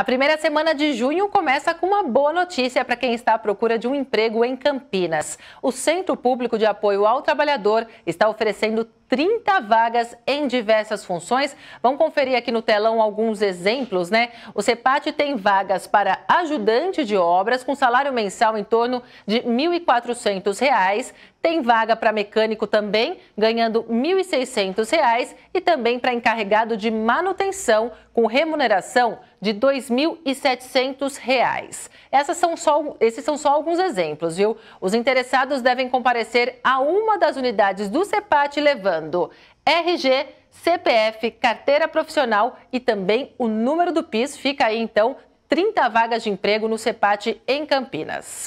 A primeira semana de junho começa com uma boa notícia para quem está à procura de um emprego em Campinas. O Centro Público de Apoio ao Trabalhador está oferecendo 30 vagas em diversas funções. Vamos conferir aqui no telão alguns exemplos, né? O CEPAT tem vagas para ajudante de obras com salário mensal em torno de R$ 1.400, tem vaga para mecânico também, ganhando R$ 1.600 e também para encarregado de manutenção com remuneração de R$ 2.700. Essas são só, esses são só alguns exemplos, viu? Os interessados devem comparecer a uma das unidades do CEPAT levando RG, CPF, carteira profissional e também o número do PIS. Fica aí então 30 vagas de emprego no CEPAT em Campinas.